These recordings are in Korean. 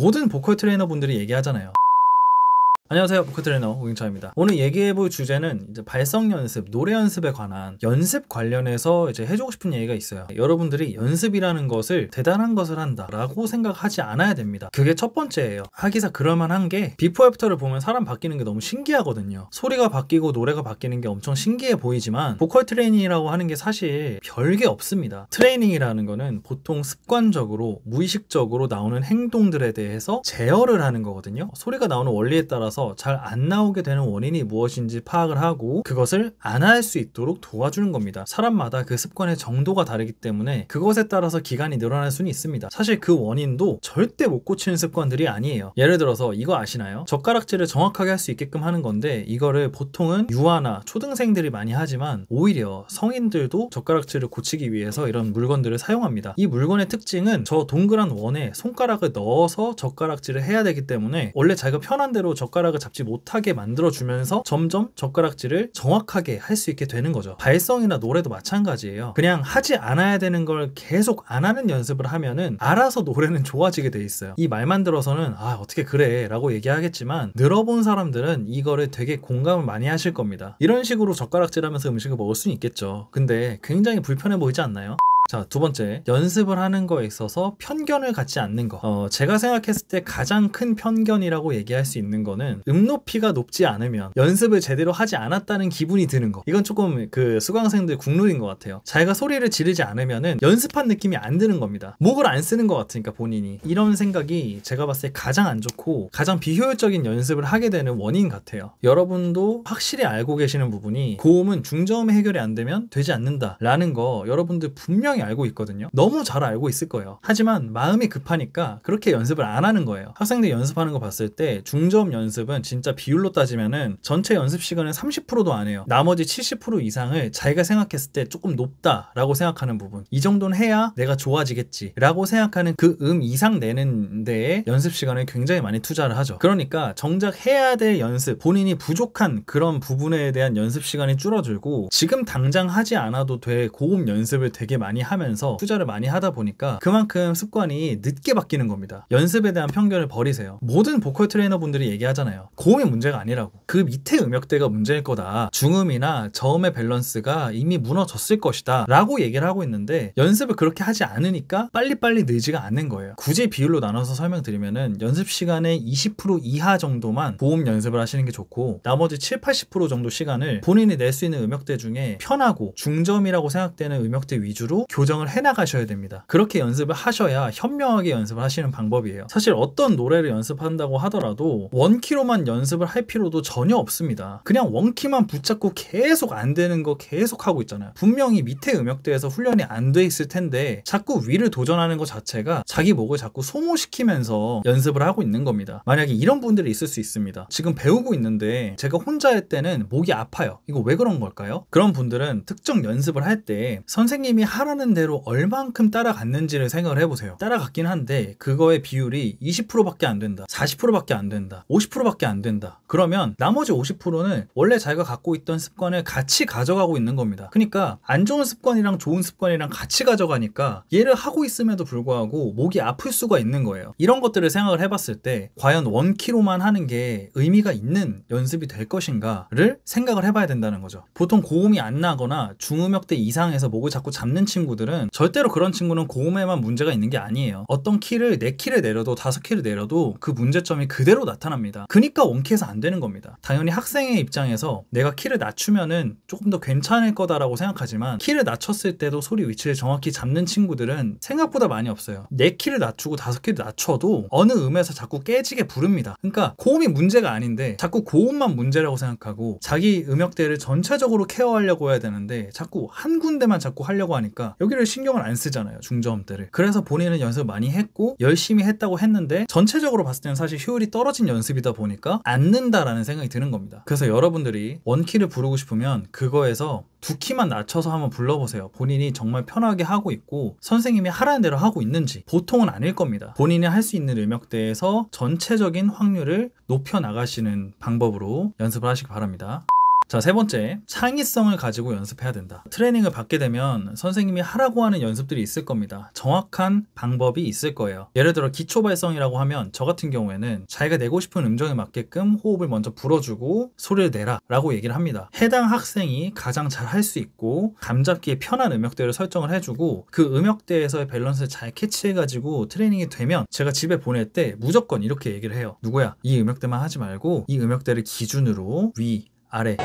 모든 보컬 트레이너 분들이 얘기하잖아요. 안녕하세요. 보크 트레이너 오경철입니다. 오늘 얘기해 볼 주제는 이제 발성 연습, 노래 연습에 관한 연습 관련해서 이제 해주고 싶은 얘기가 있어요. 여러분들이 연습이라는 것을 대단한 것을 한다라고 생각하지 않아야 됩니다. 그게 첫 번째예요. 하기사 그럴만한 게 비포 애프터를 보면 사람 바뀌는 게 너무 신기하거든요. 소리가 바뀌고 노래가 바뀌는 게 엄청 신기해 보이지만 보컬 트레이닝이라고 하는 게 사실 별게 없습니다. 트레이닝이라는 거는 보통 습관적으로 무의식적으로 나오는 행동들에 대해서 제어를 하는 거거든요. 소리가 나오는 원리에 따라서 나와서 잘안 나오게 되는 원인이 무엇인지 파악을 하고 그것을 안 할 수 있도록 도와주는 겁니다. 사람마다 그 습관의 정도가 다르기 때문에 그것에 따라서 기간이 늘어날 수는 있습니다. 사실 그 원인도 절대 못 고치는 습관들이 아니에요. 예를 들어서 이거 아시나요? 젓가락질을 정확하게 할 수 있게끔 하는 건데 이거를 보통은 유아나 초등생들이 많이 하지만 오히려 성인들도 젓가락질을 고치기 위해서 이런 물건들을 사용합니다. 이 물건의 특징은 저 동그란 원에 손가락을 넣어서 젓가락질을 해야 되기 때문에 원래 자기가 편한 대로 젓가락 젓가락을 잡지 못하게 만들어주면서 점점 젓가락질을 정확하게 할 수 있게 되는 거죠. 발성이나 노래도 마찬가지예요. 그냥 하지 않아야 되는 걸 계속 안 하는 연습을 하면은 알아서 노래는 좋아지게 돼 있어요. 이 말만 들어서는 아, 어떻게 그래 라고 얘기하겠지만 늘어본 사람들은 이거를 되게 공감을 많이 하실 겁니다. 이런 식으로 젓가락질 하면서 음식을 먹을 수는 있겠죠. 근데 굉장히 불편해 보이지 않나요? 자, 두 번째. 연습을 하는 거에 있어서 편견을 갖지 않는 거. 어, 제가 생각했을 때 가장 큰 편견이라고 얘기할 수 있는 거는 음높이가 높지 않으면 연습을 제대로 하지 않았다는 기분이 드는 거. 이건 조금 그 수강생들 국룰인 것 같아요. 자기가 소리를 지르지 않으면은 연습한 느낌이 안 드는 겁니다. 목을 안 쓰는 것 같으니까 본인이. 이런 생각이 제가 봤을 때 가장 안 좋고 가장 비효율적인 연습을 하게 되는 원인 같아요. 여러분도 확실히 알고 계시는 부분이 고음은 중저음 해결이 안 되면 되지 않는다라는 거 여러분들 분명히 분명히 알고 있거든요. 너무 잘 알고 있을 거예요. 하지만 마음이 급하니까 그렇게 연습을 안 하는 거예요. 학생들 연습하는 거 봤을 때중점 연습은 진짜 비율로 따지면은 전체 연습 시간은 30%도 안 해요. 나머지 70% 이상을 자기가 생각했을 때 조금 높다라고 생각하는 부분. 이 정도는 해야 내가 좋아지겠지라고 생각하는 그 음 이상 내는 데에 연습 시간을 굉장히 많이 투자를 하죠. 그러니까 정작 해야 될 연습, 본인이 부족한 그런 부분에 대한 연습 시간이 줄어들고 지금 당장 하지 않아도 될 고음 연습을 되게 많이 하면서 투자를 많이 하다 보니까 그만큼 습관이 늦게 바뀌는 겁니다. 연습에 대한 편견을 버리세요. 모든 보컬 트레이너분들이 얘기하잖아요. 고음이 문제가 아니라고. 그 밑에 음역대가 문제일 거다. 중음이나 저음의 밸런스가 이미 무너졌을 것이다. 라고 얘기를 하고 있는데 연습을 그렇게 하지 않으니까 빨리빨리 늘지가 않는 거예요. 굳이 비율로 나눠서 설명드리면은 연습 시간의 20% 이하 정도만 보음 연습을 하시는 게 좋고 나머지 7, 80% 정도 시간을 본인이 낼 수 있는 음역대 중에 편하고 중점이라고 생각되는 음역대 위주로 교정을 해나가셔야 됩니다. 그렇게 연습을 하셔야 현명하게 연습을 하시는 방법이에요. 사실 어떤 노래를 연습한다고 하더라도 원키로만 연습을 할 필요도 전혀 없습니다. 그냥 원키만 붙잡고 계속 안 되는 거 계속 하고 있잖아요. 분명히 밑에 음역대에서 훈련이 안 돼 있을 텐데 자꾸 위를 도전하는 것 자체가 자기 목을 자꾸 소모시키면서 연습을 하고 있는 겁니다. 만약에 이런 분들이 있을 수 있습니다. 지금 배우고 있는데 제가 혼자 할 때는 목이 아파요. 이거 왜 그런 걸까요? 그런 분들은 특정 연습을 할 때 선생님이 하라는 하는 대로 얼만큼 따라갔는지를 생각을 해보세요. 따라갔긴 한데 그거의 비율이 20%밖에 안 된다. 40%밖에 안 된다. 50%밖에 안 된다. 그러면 나머지 50%는 원래 자기가 갖고 있던 습관을 같이 가져가고 있는 겁니다. 그러니까 안 좋은 습관이랑 좋은 습관이랑 같이 가져가니까 얘를 하고 있음에도 불구하고 목이 아플 수가 있는 거예요. 이런 것들을 생각을 해봤을 때 과연 원키로만 하는 게 의미가 있는 연습이 될 것인가를 생각을 해봐야 된다는 거죠. 보통 고음이 안 나거나 중음역대 이상에서 목을 자꾸 잡는 친구 친구들은 절대로 그런 친구는 고음에만 문제가 있는 게 아니에요. 어떤 키를 4키를 내려도 5키를 내려도 그 문제점이 그대로 나타납니다. 그니까 원키에서 안 되는 겁니다. 당연히 학생의 입장에서 내가 키를 낮추면은 조금 더 괜찮을 거다라고 생각하지만 키를 낮췄을 때도 소리 위치를 정확히 잡는 친구들은 생각보다 많이 없어요. 4키를 낮추고 5키를 낮춰도 어느 음에서 자꾸 깨지게 부릅니다. 그러니까 고음이 문제가 아닌데 자꾸 고음만 문제라고 생각하고 자기 음역대를 전체적으로 케어하려고 해야 되는데 자꾸 한 군데만 자꾸 하려고 하니까 여기를 신경을 안 쓰잖아요. 중저음 때를. 그래서 본인은 연습을 많이 했고 열심히 했다고 했는데 전체적으로 봤을 때는 사실 효율이 떨어진 연습이다 보니까 안는다라는 생각이 드는 겁니다. 그래서 여러분들이 원키를 부르고 싶으면 그거에서 두 키만 낮춰서 한번 불러보세요. 본인이 정말 편하게 하고 있고 선생님이 하라는 대로 하고 있는지 보통은 아닐 겁니다. 본인이 할 수 있는 음역대에서 전체적인 확률을 높여 나가시는 방법으로 연습을 하시기 바랍니다. 자, 세 번째. 창의성을 가지고 연습해야 된다. 트레이닝을 받게 되면 선생님이 하라고 하는 연습들이 있을 겁니다. 정확한 방법이 있을 거예요. 예를 들어 기초 발성이라고 하면 저 같은 경우에는 자기가 내고 싶은 음정에 맞게끔 호흡을 먼저 불어주고 소리를 내라 라고 얘기를 합니다. 해당 학생이 가장 잘 할 수 있고 감잡기에 편한 음역대를 설정을 해주고 그 음역대에서의 밸런스를 잘 캐치해가지고 트레이닝이 되면 제가 집에 보낼 때 무조건 이렇게 얘기를 해요. 누구야? 이 음역대만 하지 말고 이 음역대를 기준으로 위, 아래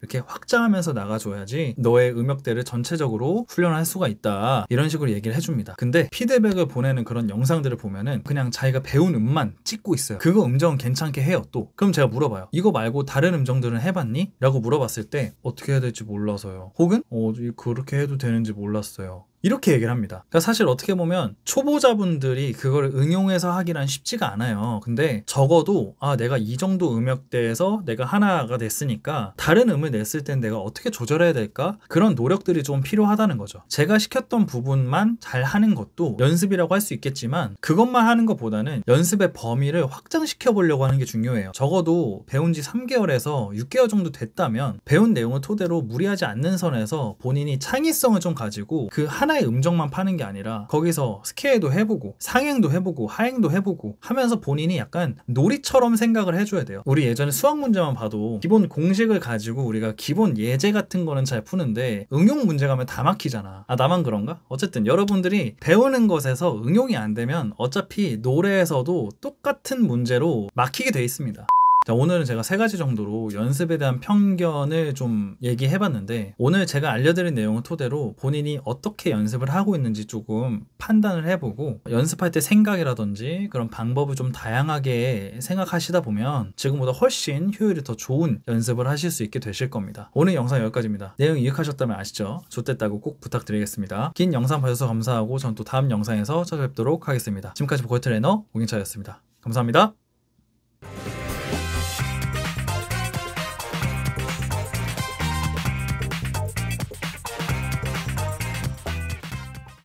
이렇게 확장하면서 나가줘야지 너의 음역대를 전체적으로 훈련할 수가 있다 이런 식으로 얘기를 해줍니다 근데 피드백을 보내는 그런 영상들을 보면은 그냥 자기가 배운 음만 찍고 있어요 그거 음정 괜찮게 해요 또 그럼 제가 물어봐요 이거 말고 다른 음정들은 해봤니? 라고 물어봤을 때 어떻게 해야 될지 몰라서요 혹은 어 그렇게 해도 되는지 몰랐어요 이렇게 얘기를 합니다. 그러니까 사실 어떻게 보면 초보자분들이 그걸 응용해서 하기란 쉽지가 않아요. 근데 적어도 아 내가 이 정도 음역대에서 내가 하나가 됐으니까 다른 음을 냈을 땐 내가 어떻게 조절해야 될까 그런 노력들이 좀 필요하다는 거죠. 제가 시켰던 부분만 잘 하는 것도 연습이라고 할 수 있겠지만 그것만 하는 것보다는 연습의 범위를 확장시켜 보려고 하는 게 중요해요. 적어도 배운 지 3개월에서 6개월 정도 됐다면 배운 내용을 토대로 무리하지 않는 선에서 본인이 창의성을 좀 가지고 그한 하나의 음정만 파는 게 아니라 거기서 스케일도 해보고 상행도 해보고 하행도 해보고 하면서 본인이 약간 놀이처럼 생각을 해줘야 돼요. 우리 예전에 수학 문제만 봐도 기본 공식을 가지고 우리가 기본 예제 같은 거는 잘 푸는데 응용 문제 가면 다 막히잖아. 아 나만 그런가? 어쨌든 여러분들이 배우는 것에서 응용이 안 되면 어차피 노래에서도 똑같은 문제로 막히게 돼 있습니다. 자, 오늘은 제가 세 가지 정도로 연습에 대한 편견을 좀 얘기해 봤는데 오늘 제가 알려드린 내용을 토대로 본인이 어떻게 연습을 하고 있는지 조금 판단을 해보고 연습할 때 생각이라든지 그런 방법을 좀 다양하게 생각하시다 보면 지금보다 훨씬 효율이 더 좋은 연습을 하실 수 있게 되실 겁니다. 오늘 영상 여기까지입니다. 내용 이익하셨다면 아시죠? 좋댔다고 꼭 부탁드리겠습니다. 긴 영상 봐주셔서 감사하고 전 또 다음 영상에서 찾아뵙도록 하겠습니다. 지금까지 보컬 트레이너 오인차였습니다 감사합니다.